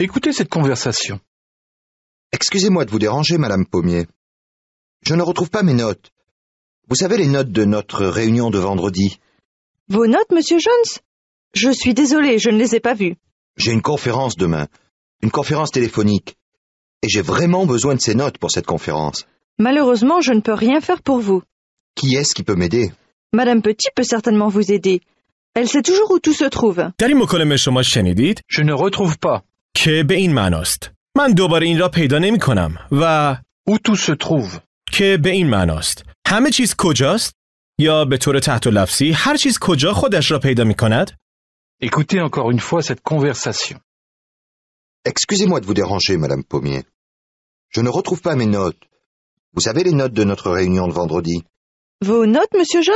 Écoutez cette conversation. Excusez-moi de vous déranger, Madame Pommier. Je ne retrouve pas mes notes. Vous savez les notes de notre réunion de vendredi Vos notes, Monsieur Jones Je suis désolé, je ne les ai pas vues. J'ai une conférence demain, une conférence téléphonique, et j'ai vraiment besoin de ces notes pour cette conférence. Malheureusement, je ne peux rien faire pour vous. Qui est-ce qui peut m'aider Madame Petit peut certainement vous aider. Elle sait toujours où tout se trouve. Je ne retrouve pas. Où tout se trouve. Écoutez encore une fois cette conversation. Excusez-moi de vous déranger, Madame Pommier. Je ne retrouve pas mes notes. Vous avez les notes de notre réunion de vendredi vos notes, monsieur Jones?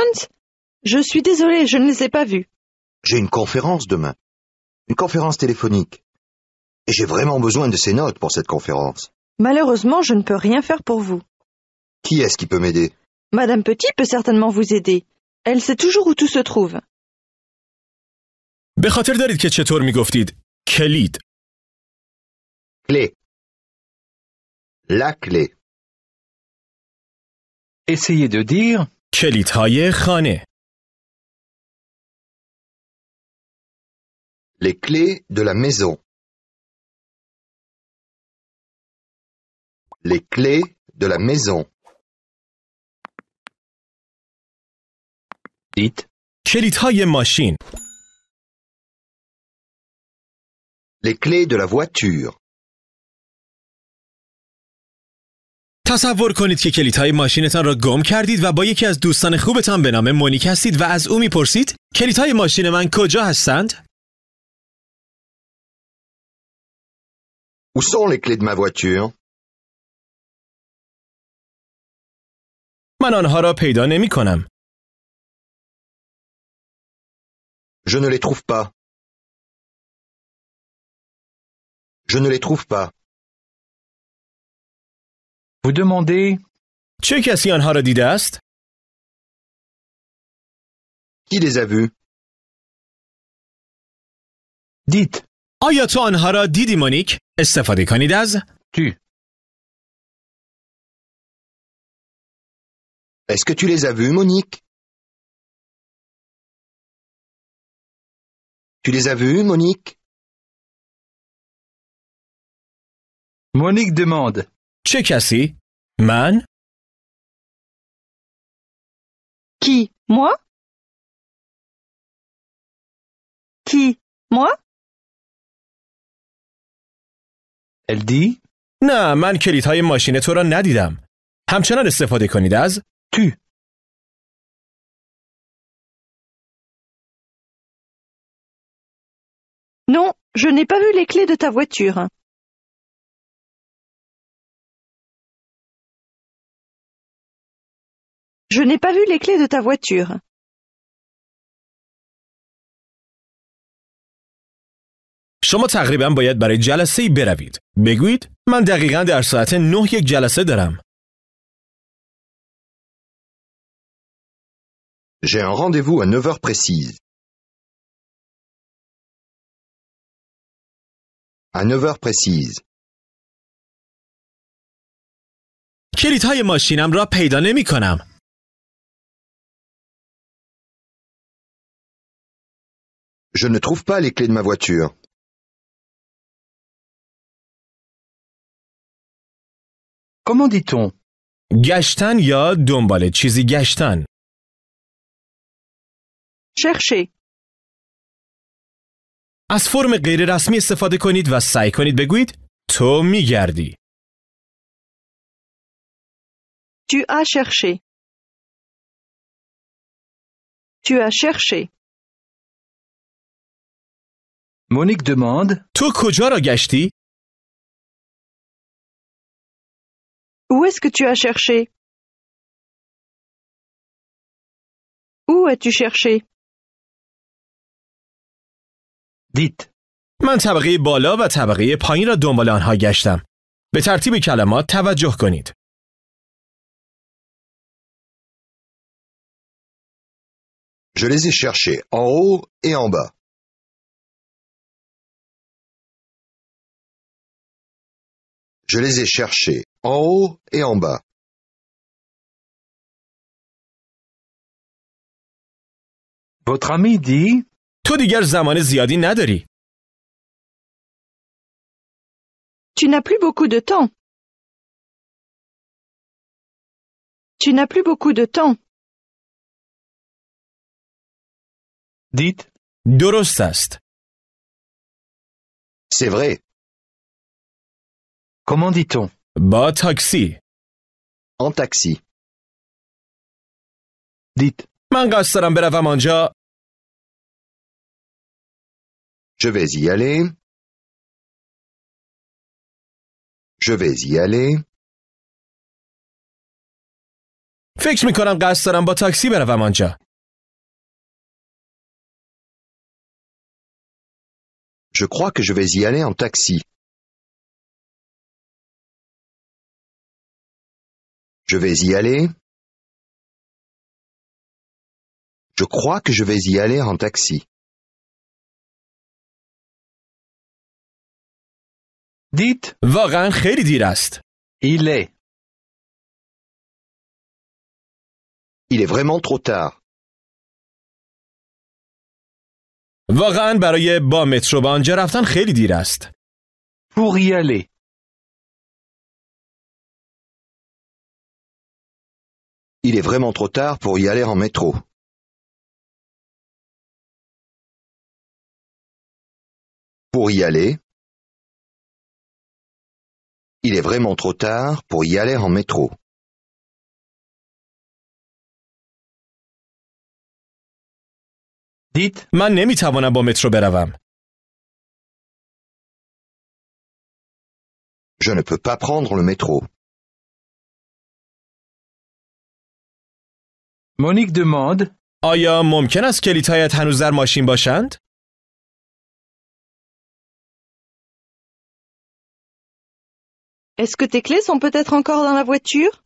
Je suis désolé, je ne les ai pas vues. J'ai une conférence demain. Une conférence téléphonique. Et j'ai vraiment besoin de ces notes pour cette conférence. Malheureusement, je ne peux rien faire pour vous. Qui est-ce qui peut m'aider Madame Petit peut certainement vous aider. Elle sait toujours où tout se trouve. clé la clé Essayez de dire les clés de la maison. Les clés de la maison. Dites. Les clés de la voiture. تصور کنید که کلیت های ماشینتان را گم کردید و با یکی از دوستان خوبتان به نام مونیک هستید و از او میپرسید کلیت های ماشین من کجا هستند؟ Où sont les clés de ma من آنها را پیدا نمی کنم. trouve vous demandez چه کسی آنها را دیده Qui les a vus Dites آیا تو آنها را دیدی مونیک؟ استفاده tu. Est-ce que tu les as vus, Monique Tu les as vus, Monique Monique demande چه کسی؟ من؟ کی؟ ما؟ کی؟ ما؟ الدی؟ نه من کلیت های ماشین تو را ندیدم. همچنان استفاده کنید از تو. نه، je n'ai pas vu les clés de ta voiture. Je n'ai pas vu les clés de ta voiture. شما تقریبا باید برای جلسه ای بروید. بگویید من دقیقا در ساعت 9 یک جلسه دارم. J'ai un rendez-vous à 9 heures précises. À 9 heures précises. کلیدهای ماشینم را پیدا نمی کنم. Je ne trouve pas les clés de ma voiture. Comment dit-on Gastan ya dombale chizi gastan. Chercher. As forme غیر رسمی استفاده کنید و va saikonit beguit. تو می Tu as cherché. Tu as cherché. مونیک demande تو کجا را گشتی؟ Où est-ce que tu as cherché? Où as من طبقه بالا و طبقه پایین را دنبال آنها گشتم. به ترتیب کلمات توجه کنید. Je les ai cherchés en haut et en bas. Je les ai cherchés, en haut et en bas. Votre ami dit Tu n'as plus beaucoup de temps. Tu n'as plus beaucoup de temps. Dites Dorostaste. C'est vrai. Comment dit-on Bas taxi. En taxi. Dites. Manga sarambera va manja. Je vais y aller. Je vais y aller. Fix me konam gas saram ba taxi beravam manja. Je crois que je vais y aller en taxi. Je vais y aller. Je crois que je vais y aller en taxi. Dites واقعا خیلی Il est. Il est vraiment trop tard. واقعا برای با مترو به آنجا رفتن خیلی دیر Pour y aller. Il est vraiment trop tard pour y aller en métro. Pour y aller. Il est vraiment trop tard pour y aller en métro. دید Je ne peux pas prendre le métro. Monique demande... آیا est Est-ce que tes clés sont peut-être encore dans la voiture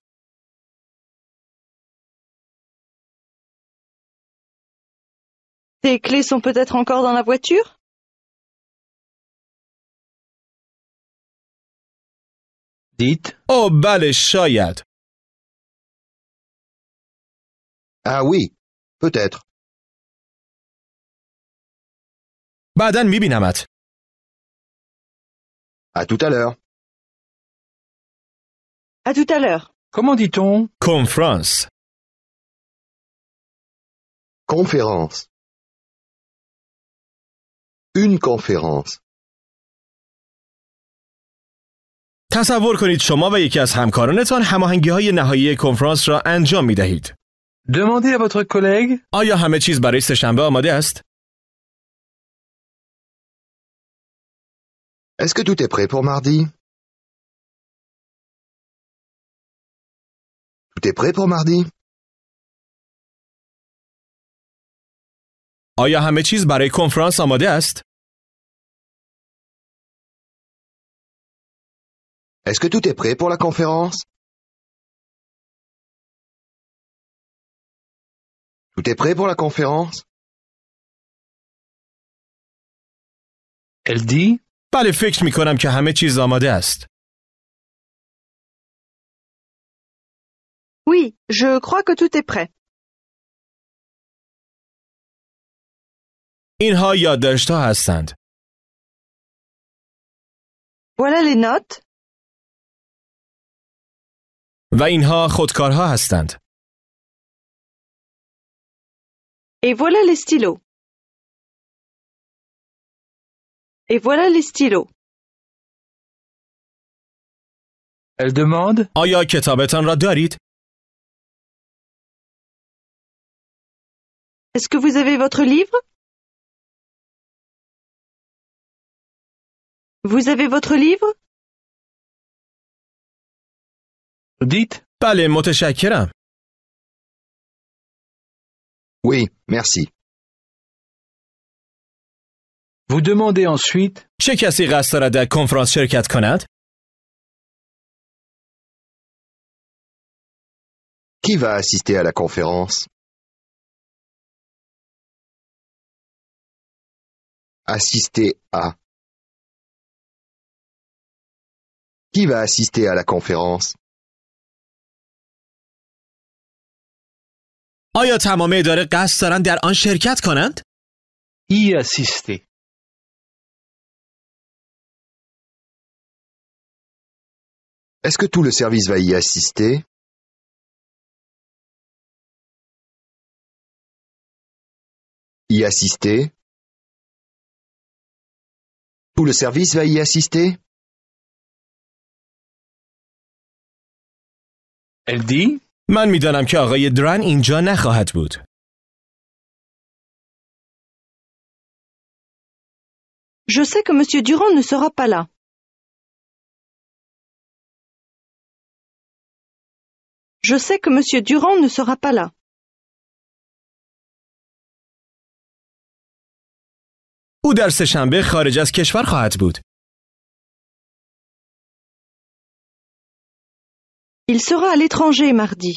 Tes clés sont peut-être encore dans la voiture Dites. Oh, bale, shayad. Ah oui, peut-être. mi binamat. À tout à l'heure. À tout à l'heure. Comment dit-on Conference. Conférence. Une conférence. تصور کنید شما و یکی از همکارانتان هماهنگی های نهایی کنفرانس را انجام می دهید. demandez à votre collègue Aya, همه چیز برای سهشنبه آماده est Est-ce que tout est prêt pour mardi Tout est prêt pour mardi Aya, همه چیز برای کنفرانس آماده است؟ Est-ce que tout est prêt pour la conférence Tout est prêt pour la conférence LD بله فکر می کنم که همه چیز آماده است. Oui, je crois que tout est prêt. اینها یادداشت ها هستند. Voilà les notes. و اینها خودکارها هستند. Et voilà les stylos. Et voilà les stylos. Elle demande est Est-ce que vous avez votre livre Vous avez votre livre Dites les متشکرم. Oui, merci. Vous demandez ensuite چه کسی قصد Qui va assister à la conférence Assister à Qui va assister à la conférence آیا تمام اداره قصد دارند در آن شرکت کنند؟ ای اسیستی Est-ce que tout le service va y assister Y assister Tout le service va y assister Elle dit من میدانم که آقای درن اینجا نخواهد بود. Je sais que monsieur Durand ne sera pas là. Je sais que monsieur Durand ne sera pas là. او در سهشنبه خارج از کشور خواهد بود. Il sera à l'étranger mardi.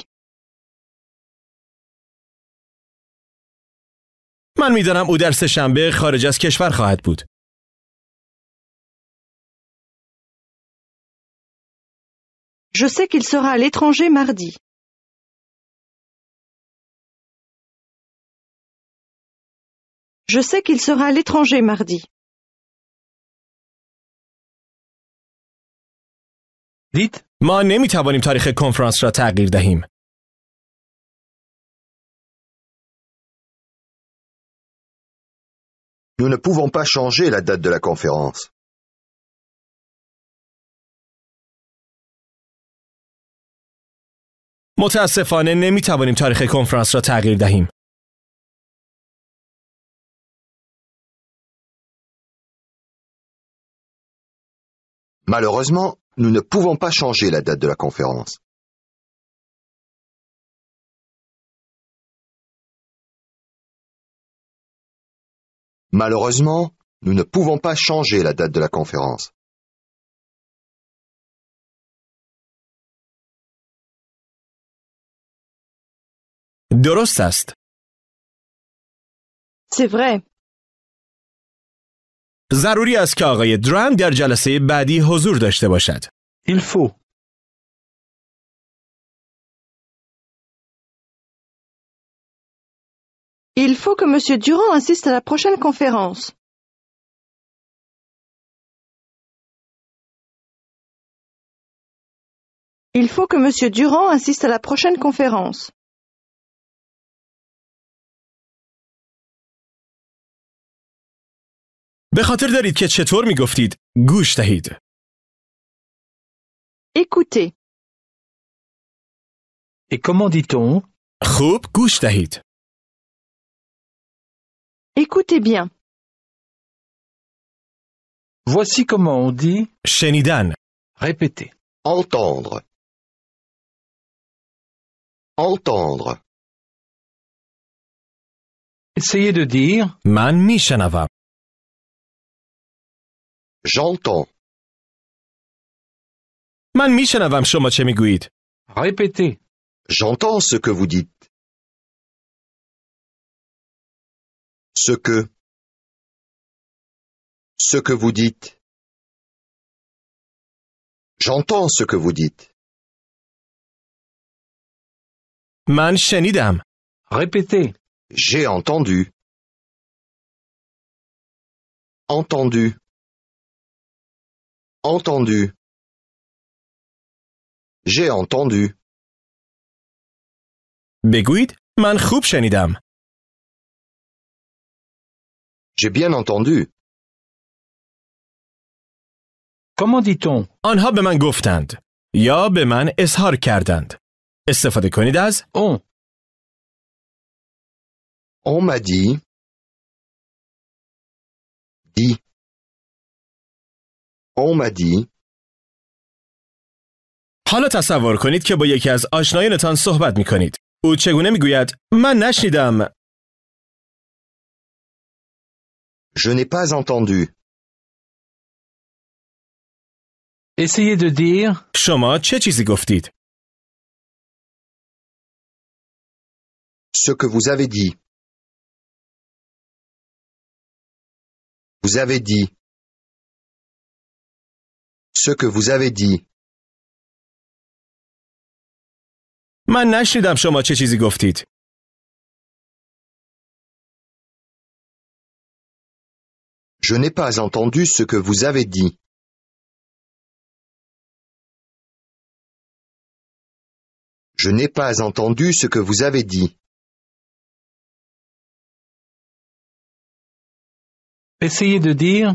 Je sais qu'il sera à l'étranger mardi. Je sais qu'il sera à l'étranger mardi. دید؟ ما نمی توانیم تاریخ کنفرانس را تغییر دهیم. Nous ne pouvons pas changer la date de la conférence. متاسفانه نمی توانیم تاریخ کنفرانس را تغییر دهیم. Malheureusement, nous ne pouvons pas changer la date de la conférence. Malheureusement, nous ne pouvons pas changer la date de la conférence. C'est vrai. Il faut. Il faut que Monsieur Durand assiste à la prochaine conférence. Il faut que Monsieur Durand assiste à la prochaine conférence. Écoutez. Et comment dit-on خوب گوش دهید. Écoutez bien. Voici comment on dit "Chenidan." Répétez. Entendre. Entendre. Essayez de dire "Man, Mishanava. J'entends. Répétez. J'entends ce que vous dites. Ce que. Ce que vous dites. J'entends ce que vous dites. Man shenidam. Répétez. J'ai entendu. Entendu. بگویید من خوب شنیدم. کمان دیتون؟ آنها به من گفتند. یا به من اظهار کردند. استفاده کنید از اون. اون ما دی. اومدی؟ حالا تصور کنید که با یکی از آشنایانتان صحبت می کنید. او چگونه میگوید من نشنیدم. Je n'ai pas entendu. Essayez de dire شما چه چیزی گفتید؟ ce que vous avez dit. Vous avez dit ce que vous avez dit. Je n'ai pas entendu ce que vous avez dit. Je n'ai pas entendu ce que vous avez dit. Essayez de dire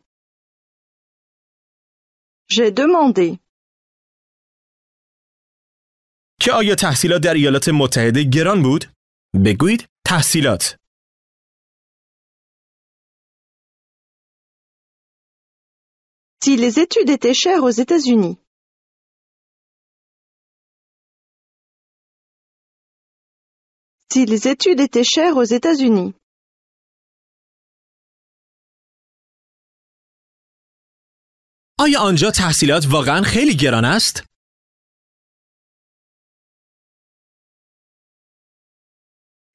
J'ai demandé. Si les études étaient chères aux États-Unis. Si les études étaient chères aux États-Unis. آیا آنجا تحصیلات واقعا خیلی گران است؟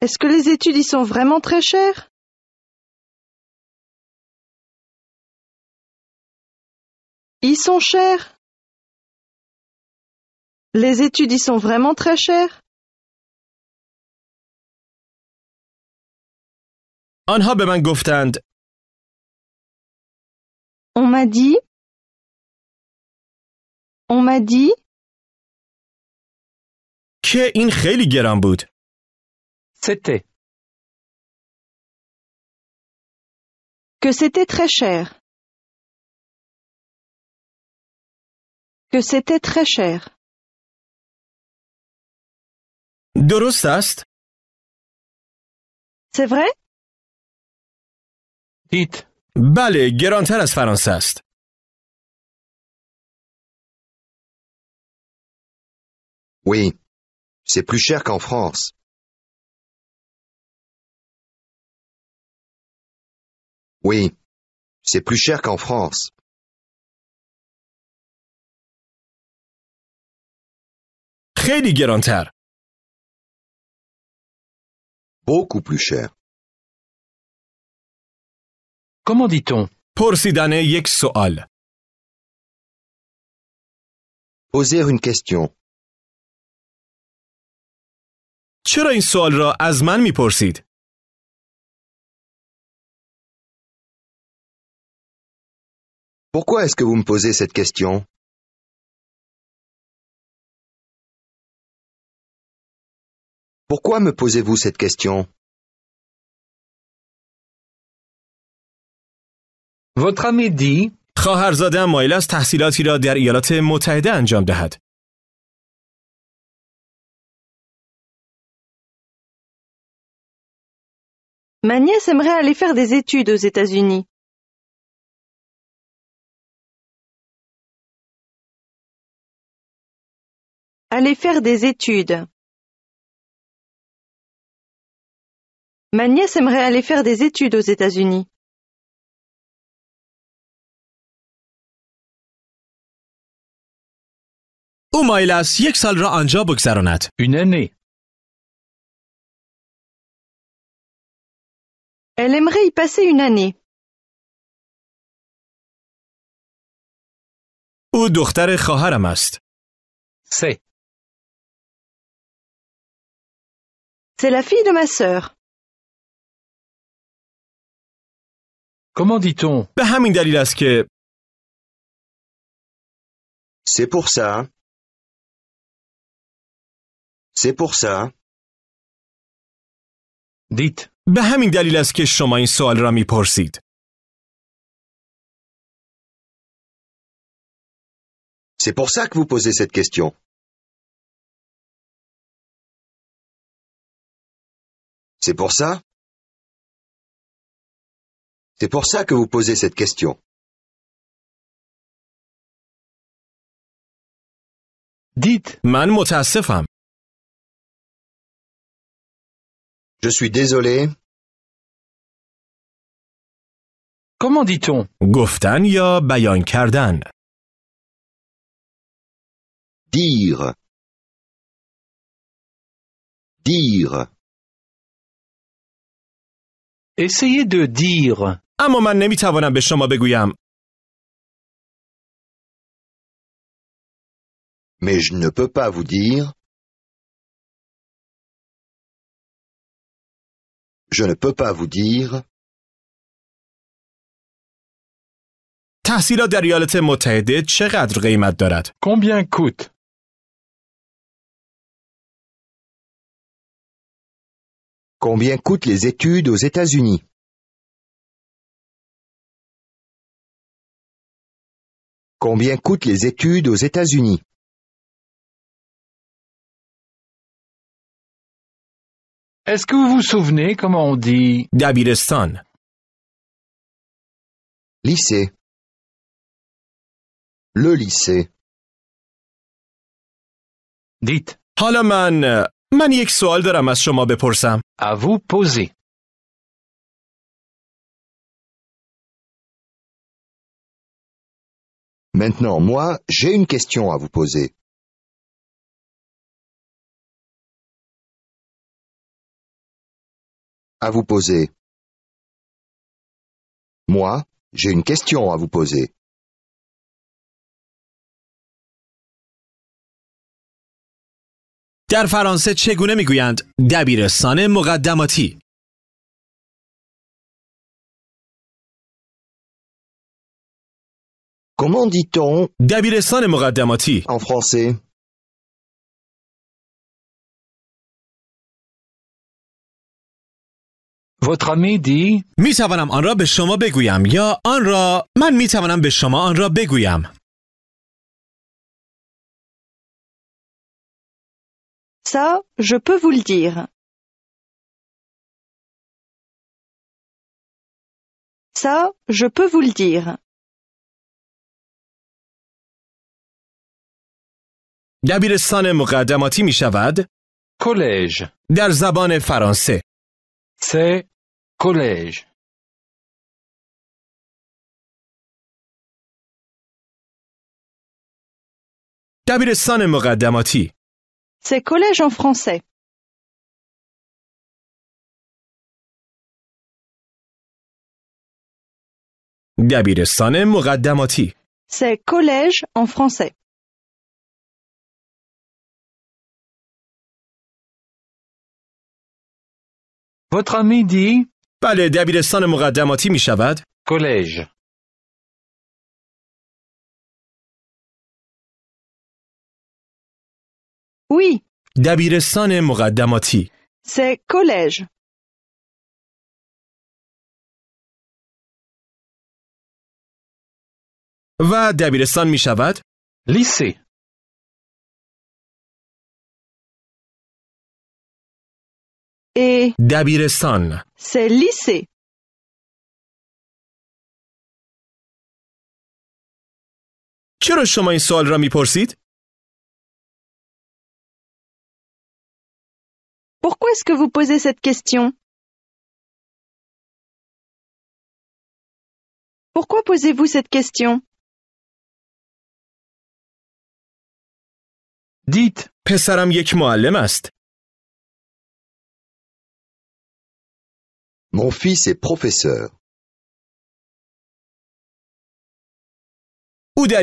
Est-ce que les études y sont vraiment très chères Ils sont chers. Les études y sont vraiment très chères. آنها به من گفتند On m'a dit اومدی؟ که این خیلی گران بود. C'était. Que c'était très cher. Que c'était très cher. درست است؟ C'est vrai? Dites. بله گرانتر از فرانسه است. Oui, c'est plus cher qu'en France. Oui, c'est plus cher qu'en France. Beaucoup plus cher. Comment dit-on پرسیدن یک Poser une question. چرا این سوال را از من میپرسید؟ Pourquoi est-ce que vous me posez cette question Pourquoi me posez-vous cette question Votre ami dit خواهرزادهام مایل است تحصیلاتی را در ایالات متحده انجام دهد. Ma nièce aimerait aller faire des études aux États-Unis. Aller faire des études. Ma nièce aimerait aller faire des études aux États-Unis. Une année. Elle aimerait y passer une année. C'est. C'est la fille de ma sœur. Comment dit-on C'est pour ça. C'est pour ça. Dites. C'est pour ça que vous posez cette question. C'est pour ça C'est pour ça que vous posez cette question. Dites من متاسفم Je suis désolé. Comment dit-on Goftan ya bayan kardan. Dire. Dire. Essayez de dire. اما pas nemitavanam be shoma بگویم Mais je ne peux pas vous dire. Je ne peux pas vous dire. Combien coûte Combien coûtent les études aux États-Unis Combien coûtent les études aux États-Unis Est-ce que vous vous souvenez comment on dit Dabiristan Lycée. Le lycée. Dites. حالا من من یک سوال دارم À vous poser. Maintenant, moi, j'ai une question à vous poser. à vous poser. Moi, j'ai une question à vous poser. در فرانسه چگونه میگویند دبیرستان مقدماتی Comment dit-on دبیرستان مقدماتی en français ami می توانم آن را به شما بگویم یا آن را من می توانم به شما آن را بگویم Ça, je peux vous le dire. Ça, je peux vous le dire. دبیرستان مقدماتی می شود کالج در زبان فرانسه. collège دبیرستان d'amati. C'est collège en français. دبیرستان Radamati. C'est collège en français. Votre ami dit بله دبیرستان مقدماتی می شود؟ کلژ وی دبیرستان مقدماتی سه و دبیرستان می شود؟ لیسه دبیرستان سلیسه چرا شما این سوال را میپرسید؟ Pourquoi est-ce que vous posez cette question Pourquoi posez-vous cette question Dites, pesaram یک معلم است. Mon fils est professeur. Il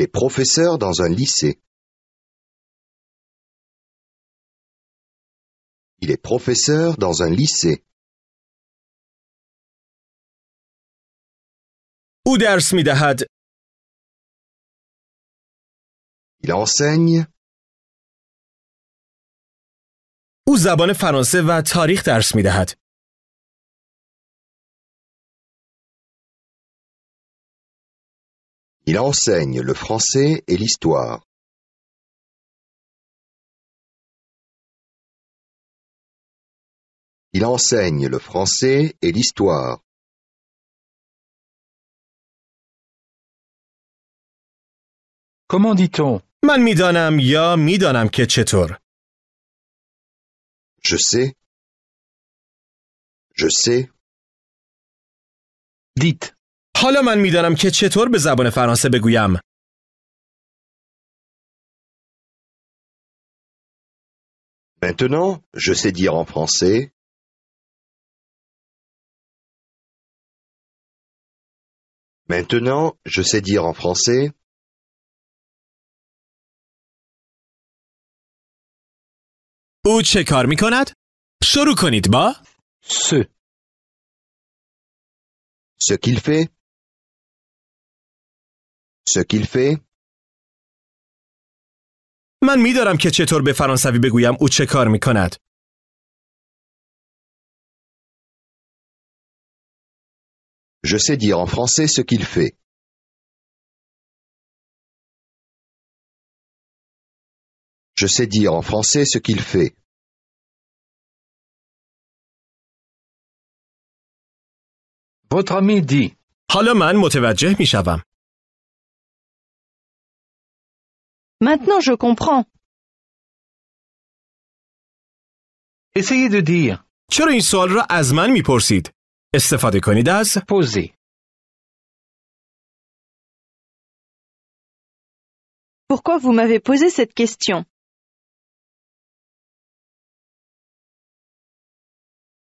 est professeur dans un lycée. Il est professeur dans un lycée. Il enseigne. او زبان فرانسه و تاریخ درس می دهد. Il enseigne le français et l'histoire. Il enseigne le français et l'histoire. Comment dit-on Man midanam ya midanam ke chetor. Je sais. Je sais. Dit. حالا من میدانم که چطور به زبان فرانسه بگویم Maintenant, je sais dire en français. Maintenant, je sais dire en français. او چه کار می کند؟ شروع کنید با س Ce qu'il fait. Ce qu'il fait. من که چطور به فرانسوی بگویم او چه کار می کند. Je sais dire en français ce qu'il fait. Je sais dire en français ce qu'il fait. Votre ami dit. Maintenant je comprends. Essayez de dire. چرا Pourquoi vous m'avez posé cette question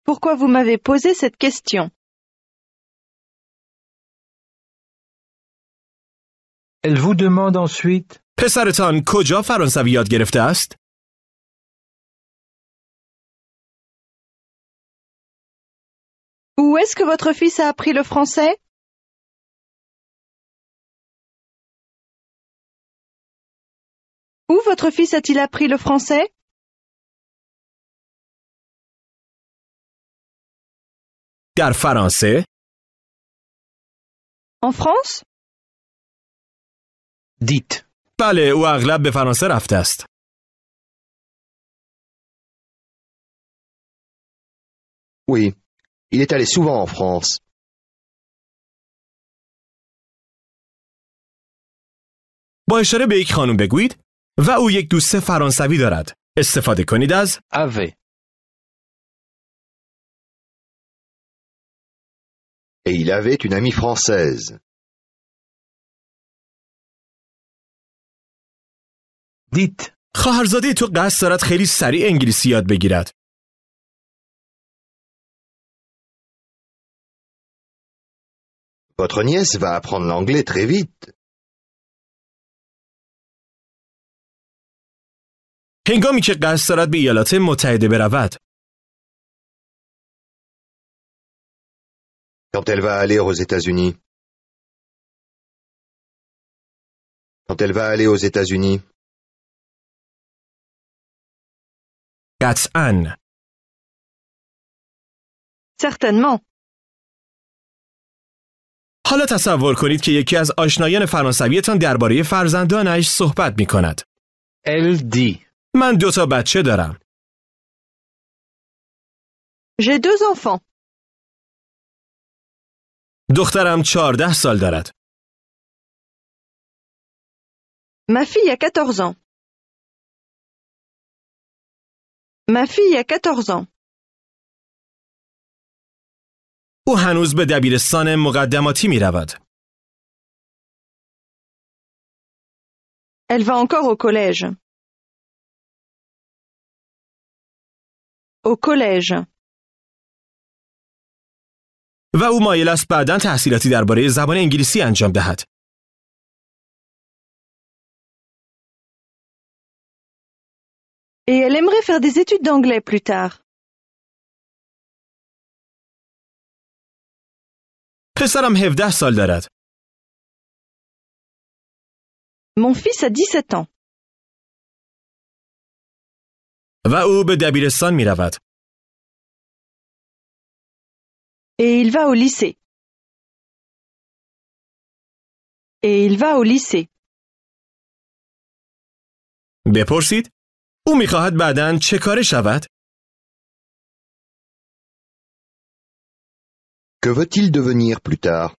Pourquoi vous m'avez posé cette question Elle vous demande ensuite Où est-ce que votre fils a appris le français Où votre fils a-t-il appris le français Gar français? En France دیت بله او اغلب به فرانسه رفته است Oui, il est allé souvent en France. با اشاره به یک خانم بگویید و او یک دوست فرانسوی دارد. استفاده کنید از avait. Et il avait une amie française. دیت خواهرزاده تو قصد دارد خیلی سریع انگلیسی یاد بگیرد Votre nièce va apprendre l'anglais très vite. هنگامی که قصد دارد به ایالات متحده برود. Quand elle va aller aux États-Unis. Quand elle va aller aux États-Unis. قطعا Certainement. حالا تصور کنید که یکی از آشنایان فرانسویتان درباره فرزندانش صحبت می کند. LD من دو تا بچه دارم. J'ai deux enfants. دخترم 14 سال دارد. Ma fille a 14 ans. ما fille 14 ans. او هنوز به دبیرستان مقدماتی می رود. Elle va encore au collège. Au collège. و او مایل است بعدا تحصیلاتی درباره زبان انگلیسی انجام دهد. Et elle aimerait faire des études d'anglais plus tard. Mon fils a 17 ans. و او به دبیرستان می Et il va au lycée. Et il va au lycée. Que veut-il devenir plus tard?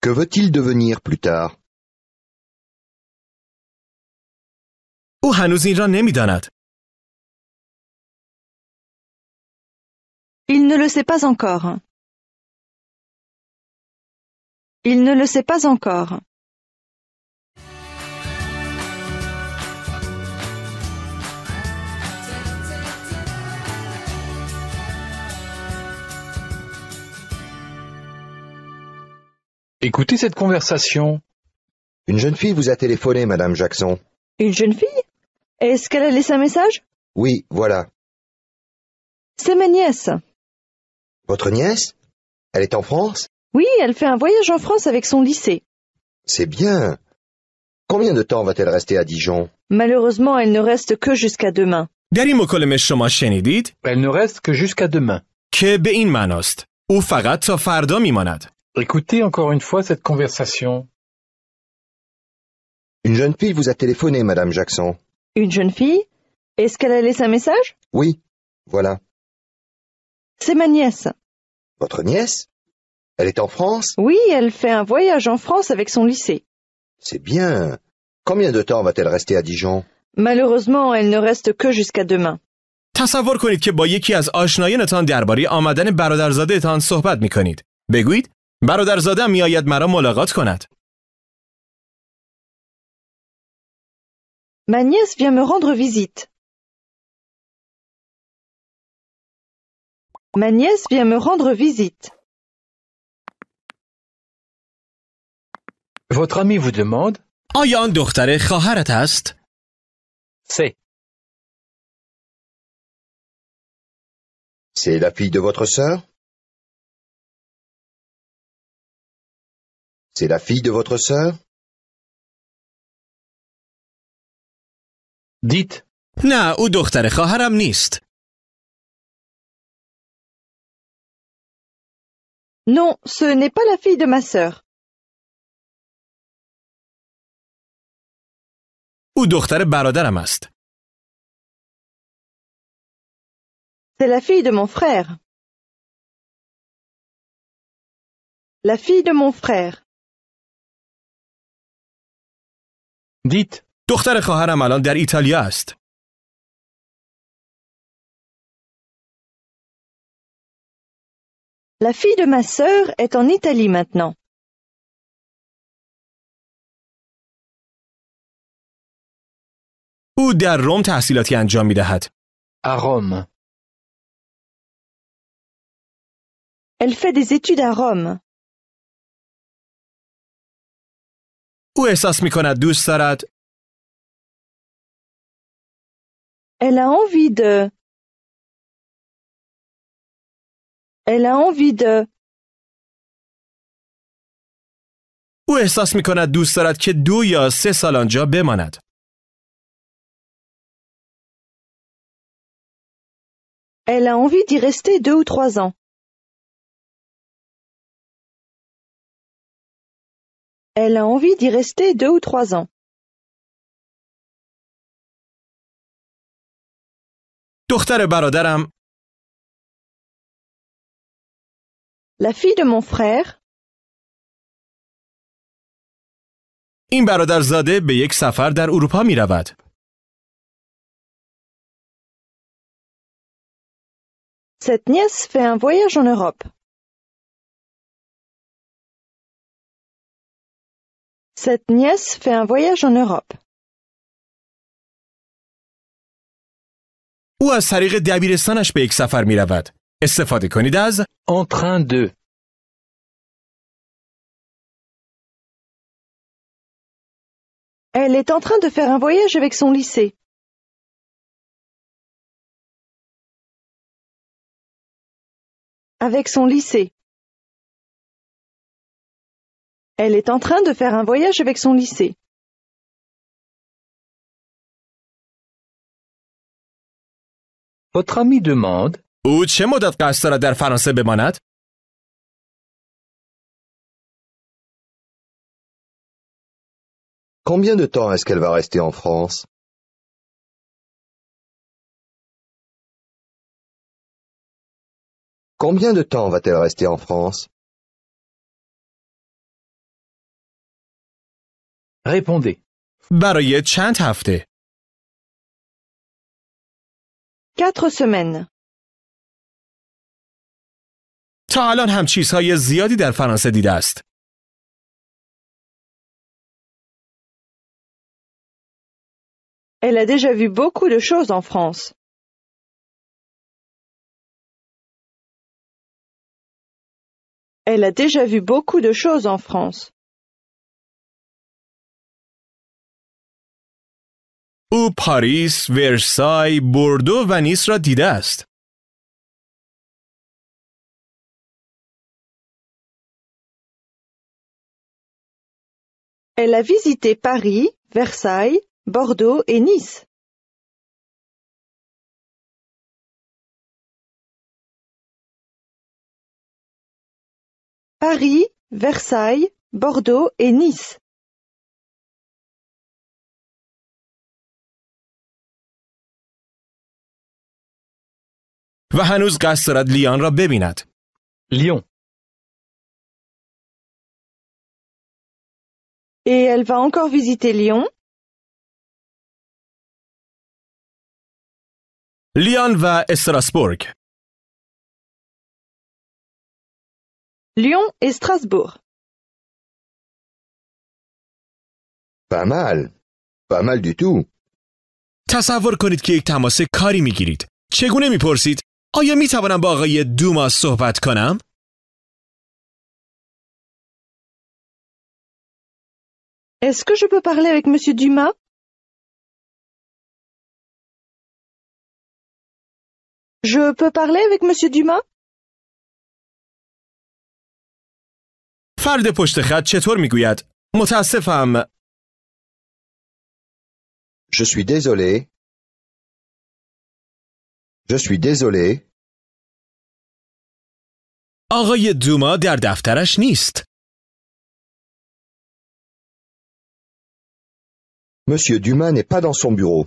Que veut-il devenir plus tard? Il ne le sait pas encore. Il ne le sait pas encore. Écoutez cette conversation. Une jeune fille vous a téléphoné, madame Jackson. Une jeune fille Est-ce qu'elle a laissé un message Oui, voilà. C'est ma nièce. Votre nièce Elle est en France Oui, elle fait un voyage en France avec son lycée. C'est bien. Combien de temps va-t-elle rester à Dijon Malheureusement, elle ne reste que jusqu'à demain. Elle ne reste que jusqu'à demain. Écoutez encore une fois cette conversation. Une jeune fille vous a téléphoné, madame Jackson. Une jeune fille Est-ce qu'elle a laissé un message Oui, voilà. C'est ma nièce. Votre nièce Elle est en France Oui, elle fait un voyage en France avec son lycée. C'est bien. Combien de temps va-t-elle rester à Dijon Malheureusement, elle ne reste que jusqu'à demain. برادرزادم میآید مرا ملاقات کند. Ma nièce vient me rendre visite. Ma nièce vient me rendre visite. Votre ami vous demande آیا آن دختر خواهرت است؟ C'est. C'est la fille de votre sœur C'est la fille de votre sœur Dites. Na, u Non, ce n'est pas la fille de ma sœur. U C'est la fille de mon frère. La fille de mon frère. دیت دختر خواهرم الان در ایتالیا است La fille de ma sœur est en Italie maintenant. او در روم تحصیلاتی انجام می دهد. À Rome. Elle fait des études à Rome. او احساس می کند دوست دارد. Elle a envie de. Elle a envie de. او احساس می کند دوست دارد که دو یا سه سال آنجا بماند. Elle a envie d'y rester deux ou trois ans. Elle a envie d'y rester deux ou trois ans. دختر برادرم La fille de mon frère, این زاده به یک سفر در اروپا می رود. cette nièce fait un voyage en Europe. Cette nièce fait un voyage en Europe. او از طریق دبیرستانش به یک سفر می رود. استفاده کنید از en train de Elle est en train de faire un voyage avec son lycée. Avec son lycée. Elle est en train de faire un voyage avec son lycée. Votre ami demande Combien de temps est-ce qu'elle va rester en France? Combien de temps va-t-elle rester en France? répondez برای Quatre semaines. Elle a déjà vu beaucoup de choses en France. Elle a déjà vu beaucoup de choses en France. Elle a visité Paris, Versailles, Bordeaux et Nice. Paris, Versailles, Bordeaux et Nice. و هنوز قصد دارد لیان را ببیند لیون Et elle va encore visiter Lyon لیان و استراسبورگ لیون et Strasbourg. Pas mal. Pas mal du تصور کنید که یک تماس کاری میگیرید. چگونه میپرسید آیا می توانم با آقای دوماس صحبت کنم؟ Est-ce que je peux parler avec monsieur Dumas? Je peux parler avec monsieur Dumas? فرد پشت خط چطور میگوید؟ متاسفم. Je suis désolé. Je suis désolé. Monsieur Dumas n'est pas dans son bureau.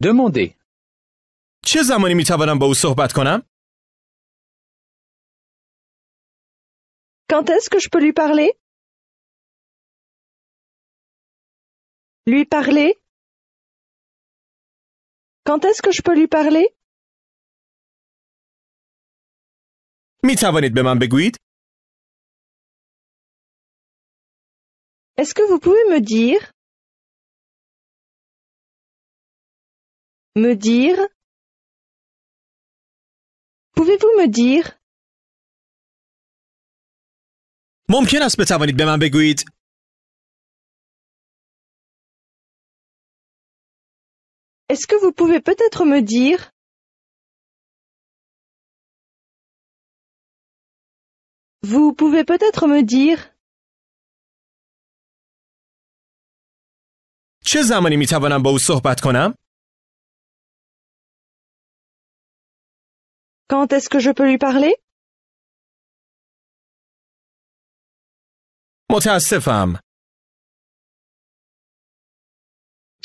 Demandez. Quand est-ce que je peux lui parler Lui parler quand est-ce que je peux lui parler? Est-ce que vous pouvez me dire? Me dire? Pouvez-vous me dire? Mon است بتوانید به من بگویید Est-ce que vous pouvez peut-être me dire… Vous pouvez peut-être me dire… Quand est-ce que je peux lui parler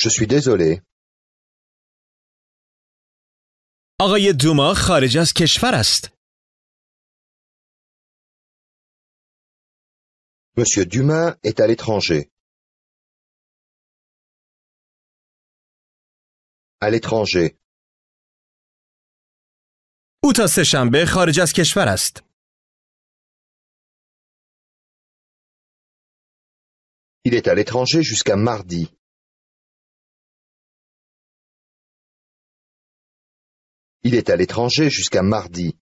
Je suis désolé. آقای دوما خارج از کشور است. Monsieur Dumas est à l'étranger. À l'étranger. او تا سه شنبه خارج از کشور است. Il est à l'étranger jusqu'à mardi. Il est à l'étranger jusqu'à mardi.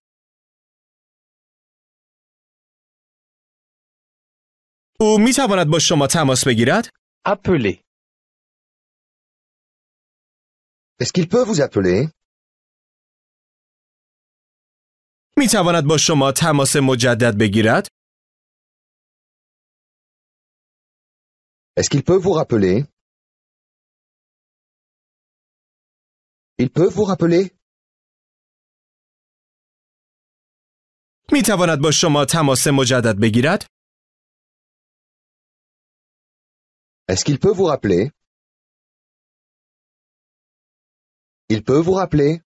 او می تواند با شما تماس بگیرد؟ appeler Est-ce qu'il peut vous appeler می تواند با شما تماس مجدد بگیرد؟ Est-ce qu'il peut vous rappeler Il peut vous rappeler می تواند با شما تماس مجدد بگیرد؟ Est-ce qu'il peut vous rappeler? Il peut vous rappeler?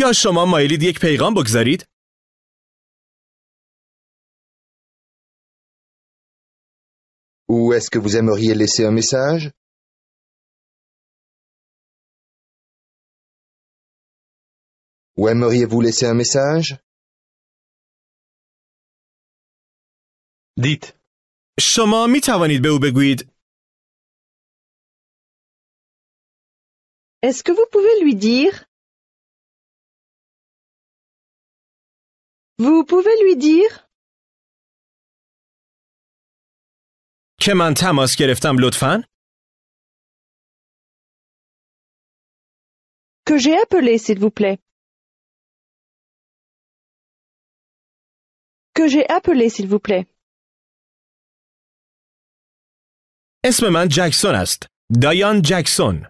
یا شما مایلید یک پیغام بگذارید؟ Ou est-ce que vous aimeriez laisser un message? Ou aimeriez-vous laisser un message Dites. Est-ce que vous pouvez lui dire Vous pouvez lui dire que j'ai appelé, s'il vous plaît que j'ai appelé, s'il vous plaît? اسم Jacksonast, Diane Jackson.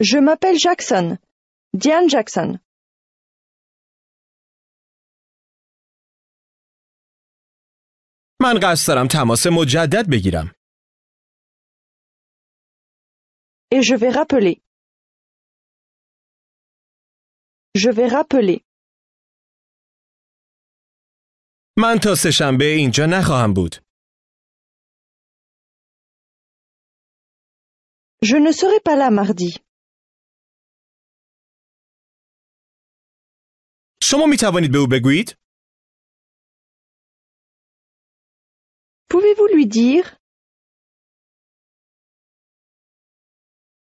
Je m'appelle Jackson. Diane Jackson. من قصد دارم تماس مجدد Et je vais rappeler. Je vais rappeler. من تا سه شنبه اینجا نخواهم بود. Je ne serai pas là mardi. شما می توانید به او بگویید؟ Pouvez-vous lui dire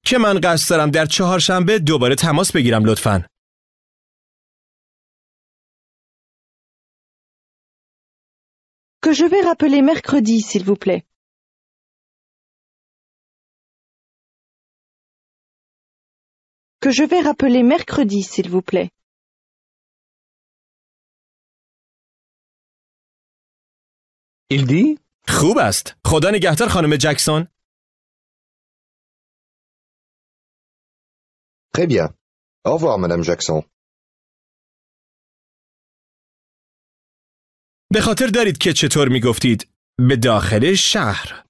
که من قصد دارم در چهارشنبه دوباره تماس بگیرم لطفاً. que je vais rappeler mercredi, s'il vous plaît. Que je vais rappeler mercredi, s'il vous plaît. Il dit Très bien. Au revoir, Madame Jackson. به خاطر دارید که چطور می گفتید به داخل شهر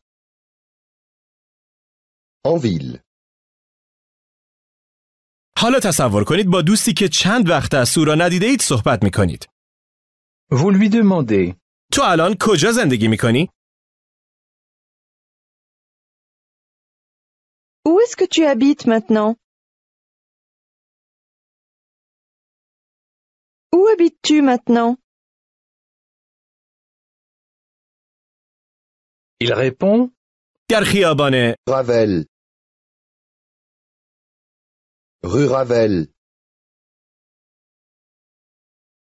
آویل حالا تصور کنید با دوستی که چند وقت است او را ندیده اید صحبت می کنید لوی تو الان کجا زندگی می کنی؟ او تو Il répond در خیابان راول Rue Ravel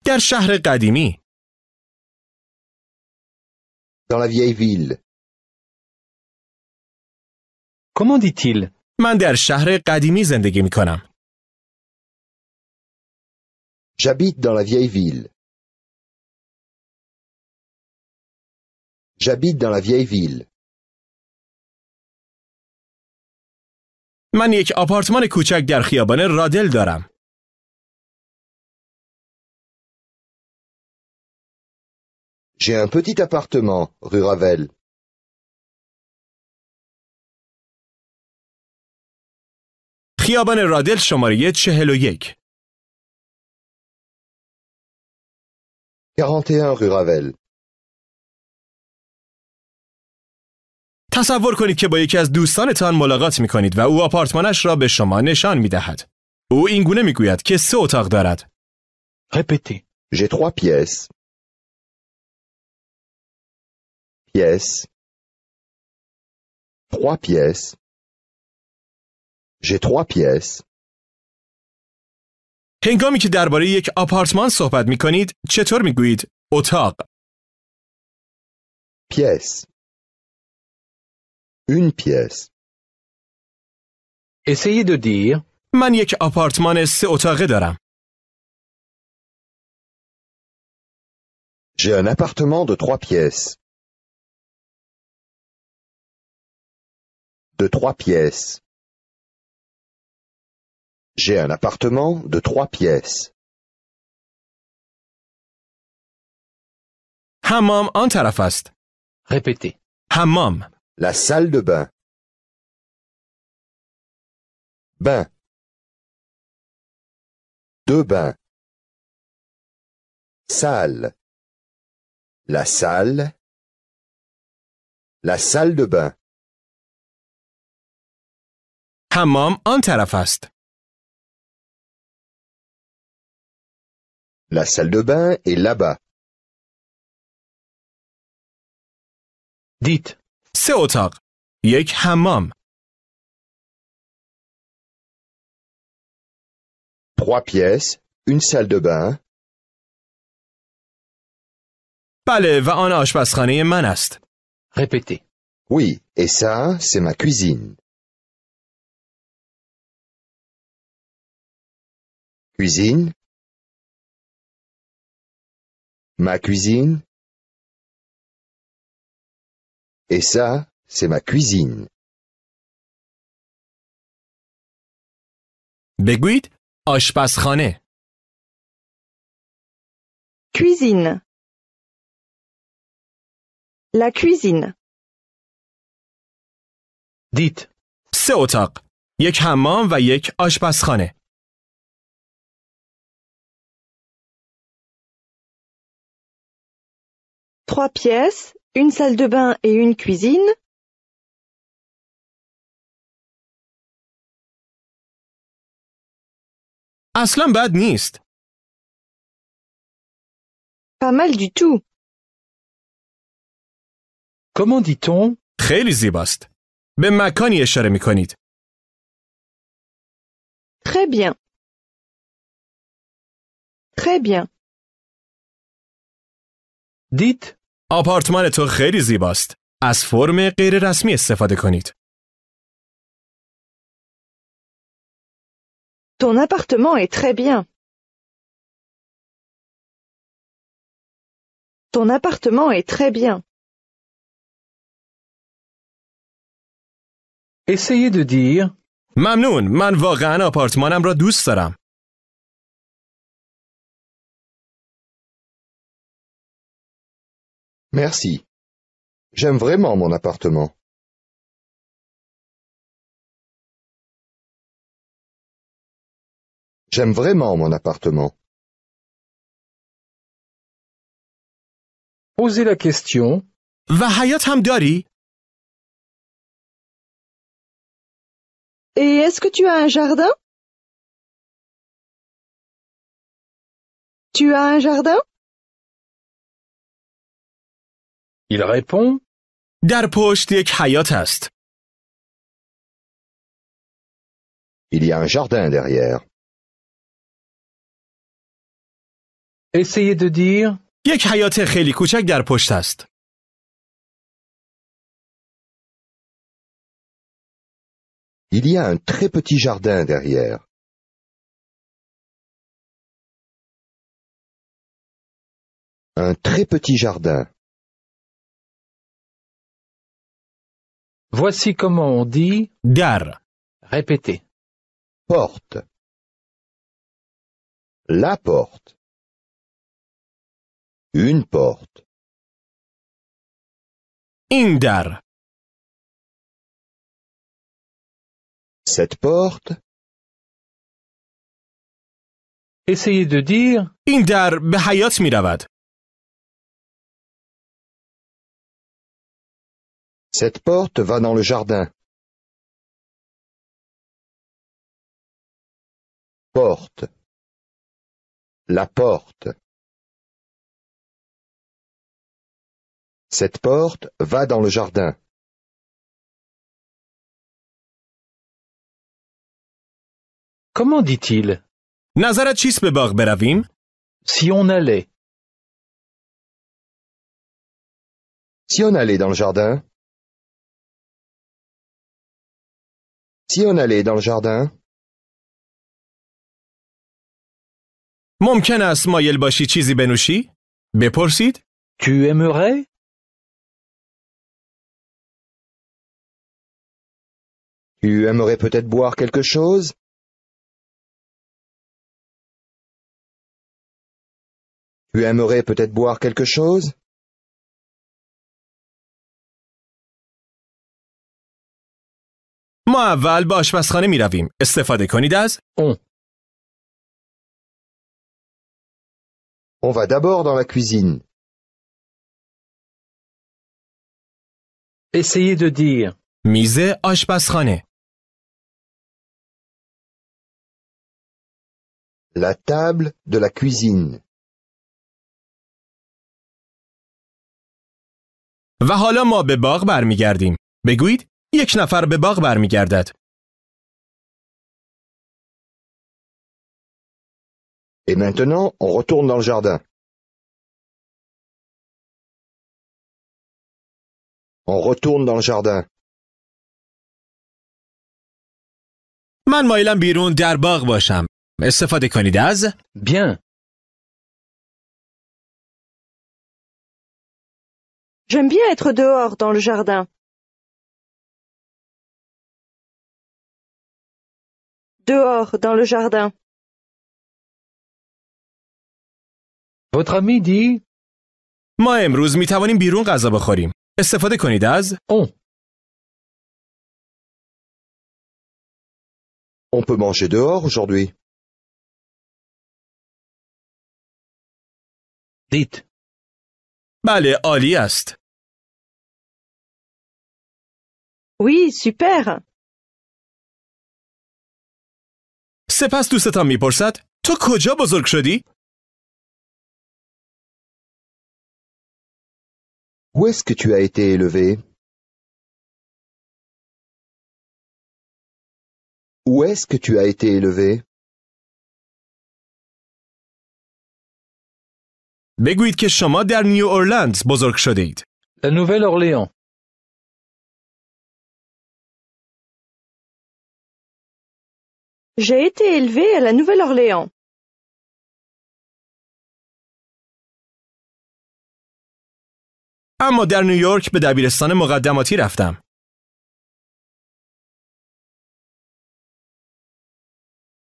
در شهر قدیمی dans la vieille ville. Comment dit-il من در شهر قدیمی زندگی می کنم. J'habite dans la vieille ville. J'habite dans la vieille ville. من یک آپارتمان کوچک در خیابان رادل دارم. J'ai un petit appartement rue Ravel. خیابان رادل شماره 41. 41 rue Ravel. تصور کنید که با یکی از دوستانتان ملاقات می کنید و او آپارتمانش را به شما نشان می دهد. او اینگونه می گوید که سه اتاق دارد. Répétez. J'ai trois pièces. Pièces. Trois pièces. J'ai trois pièces. هنگامی که درباره یک آپارتمان صحبت می کنید چطور می گویید اتاق؟ پیس Une pièce. Essayez de dire من یک آپارتمان سه J'ai un appartement de trois pièces. De trois pièces. J'ai un appartement de trois pièces. Hammam antarafast. Répétez. Hammam. La salle de bain. Bain. Deux bains. Salle. La salle. La salle de bain. Hammam en Tarafast. La salle de bain est là-bas. Dites. سه اتاق یک Trois pièces, une salle de bain. بله و آن آشپزخانه من است. Répétez. Oui, et ça, c'est ma cuisine. Cuisine. Ma cuisine. Et ça, c'est ma cuisine. Bégouit, Ashpasseronné. Cuisine. La cuisine. Dites. C'est au top. Yakhaman va yak Ashpasseronné. Trois pièces. Une salle de bain et une cuisine. Aslan bad nist. Pas mal du tout. Comment dit-on Très bien. Très bien. Dites آپارتمان تو خیلی زیباست. از فرم غیر رسمی استفاده کنید. Ton appartement est très bien. Ton appartement est très bien. Essayez de dire ممنون من واقعا آپارتمانم را دوست دارم. Merci. J'aime vraiment mon appartement. J'aime vraiment mon appartement. Posez la question. Et est-ce que tu as un jardin Tu as un jardin Il répond Il y a un jardin derrière. Essayez de dire Il y a un très petit jardin derrière. Un très petit jardin. Voici comment on dit dar ». Répétez. Porte. La porte. Une porte. Indar. Cette porte. Essayez de dire Indar behayat Cette porte va dans le jardin. Porte. La porte. Cette porte va dans le jardin. Comment dit-il Si on allait. Si on allait dans le jardin, si on allait dans le jardin? ممکن است Tu aimerais? Tu aimerais peut-être boire quelque chose? Tu aimerais peut-être boire quelque chose? ما اول به آشپزخانه می رویم. استفاده کنید از اون. On va d'abord dans la cuisine. Essayez de dire Mise آشپزخانه. La table de la cuisine. و حالا ما به باغ برمیگردیم. بگویید یک نفر به باغ برمیگردد. Et maintenant, on retourne dans le jardin. On retourne dans le jardin. من مایلم بیرون در باغ باشم. استفاده کنید از Bien. J'aime bien être dehors dans le jardin. Dehors, dans le jardin. Votre ami dit ما امروز می توانیم بیرون غذا بخوریم. استفاده کنید از On. On peut manger dehors aujourd'hui. Dites. بله عالی است. Oui, super. سپس دوستتان میپرسد تو کجا بزرگ شدی؟ Où est-ce que tu as été élevé? Où est-ce que tu as été élevé? بگویید که شما در نیو اورلندز بزرگ شده اید. La Nouvelle-Orléans. J'ai été élevé à la Nouvelle-Orléans. اما در نیویورک به دبیرستان مقدماتی رفتم.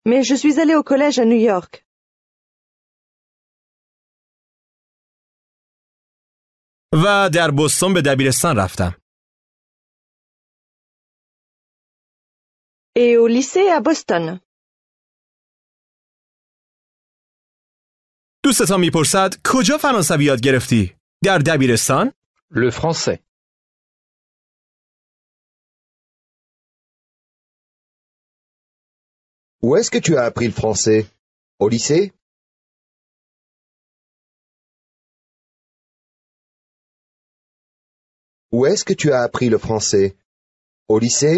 Mais je suis allé au collège à New York. و در بوستون به دبیرستان رفتم. et au lycée à Boston. دوستتان میپرسد کجا فرانسوی یاد گرفتی؟ در دبیرستان؟ Le français. Où est-ce que tu as appris le français Au lycée Où est-ce que tu as appris le français Au lycée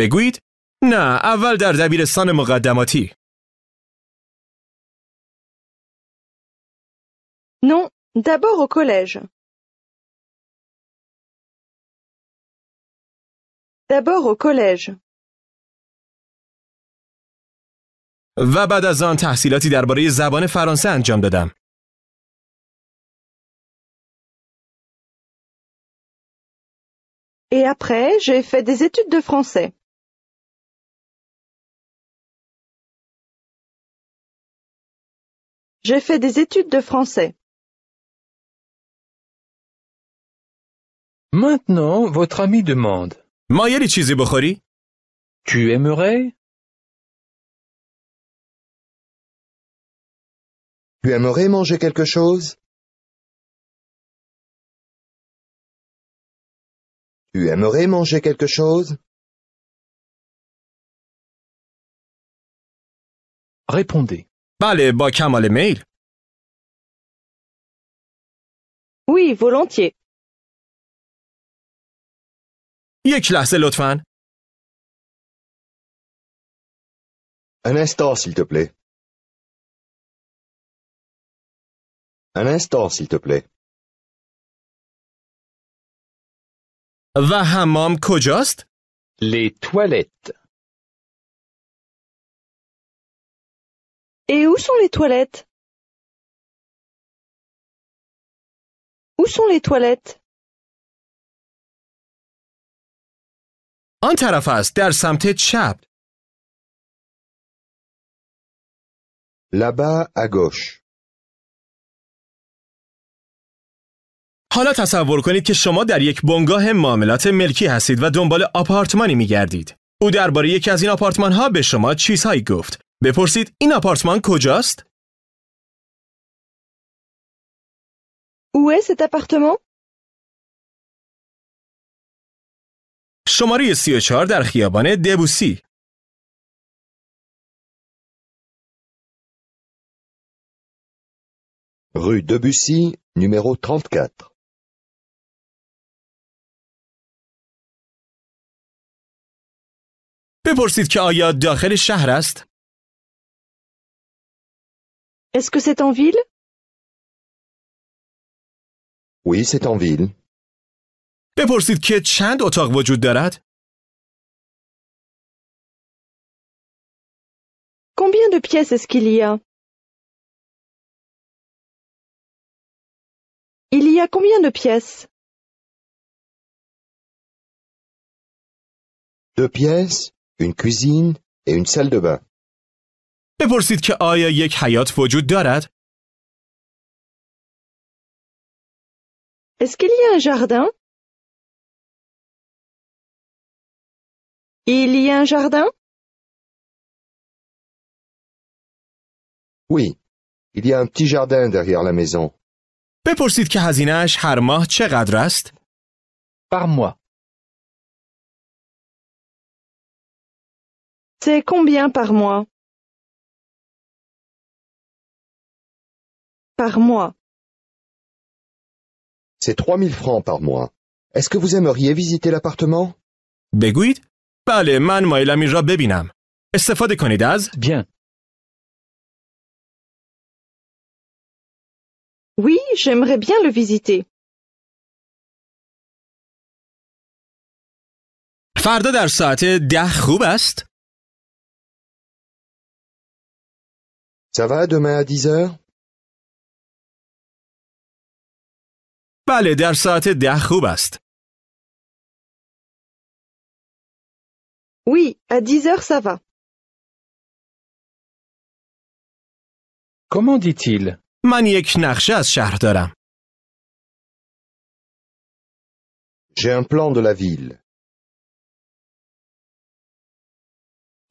بگویید نه اول در دبیرستان مقدماتی نو، دابور au کالج دابور au کالج و بعد از آن تحصیلاتی درباره زبان فرانسه انجام دادم. Et après, j'ai fait des études de français. J'ai fait des études de français. Maintenant, votre ami demande. ما Tu aimerais Tu aimerais manger quelque chose Tu aimerais manger quelque chose Répondez les bah, les mail. Oui, volontiers. c'est l'autre fan. Un instant, s'il te plaît. Un instant, s'il te plaît. Va hammam Les toilettes. Et où sont les toilettes Où آن طرف است در سمت چپ حالا تصور کنید که شما در یک بنگاه معاملات ملکی هستید و دنبال آپارتمانی می گردید. او درباره یکی از این آپارتمان ها به شما چیزهایی گفت بپرسید این آپارتمان کجاست؟ Où est cet شماره 34 در خیابان دبوسی Rue Debussy, numéro 34. بپرسید که آیا داخل شهر است؟ Est-ce que c'est en ville Oui, c'est en ville. Combien de pièces est-ce qu'il y a Il y a combien de pièces Deux pièces, une cuisine et une salle de bain. بپرسید که آیا یک حیات وجود دارد؟ Est-ce qu'il y a un jardin? Il y a un jardin? Oui, il y a un petit jardin derrière la maison. ke که هزینهش هر ماه چقدر است؟ Par mois. C'est combien par mois? par mois. C'est 3000 francs par mois. Est-ce que vous aimeriez visiter l'appartement Beguit Pale man moyla mi est bebinam. fait des conidas Bien. Oui, j'aimerais bien le visiter. Farda Ça va demain à 10 heures بله در ساعت ده خوب است. Oui, à 10 heures ça va. Comment dit-il من یک نقشه از شهر دارم. J'ai un plan de la ville.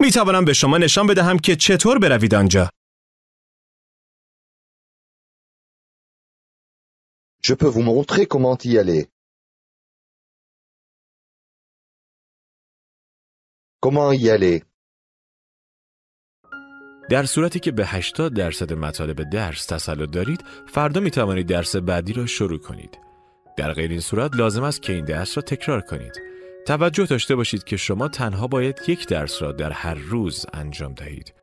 می توانم به شما نشان بدهم که چطور بروید آنجا. Je peux vous montrer comment y aller. Comment y aller? در صورتی که به 80 درصد مطالب درس تسلط دارید، فردا می توانید درس بعدی را شروع کنید. در غیر این صورت لازم است که این درس را تکرار کنید. توجه داشته باشید که شما تنها باید یک درس را در هر روز انجام دهید.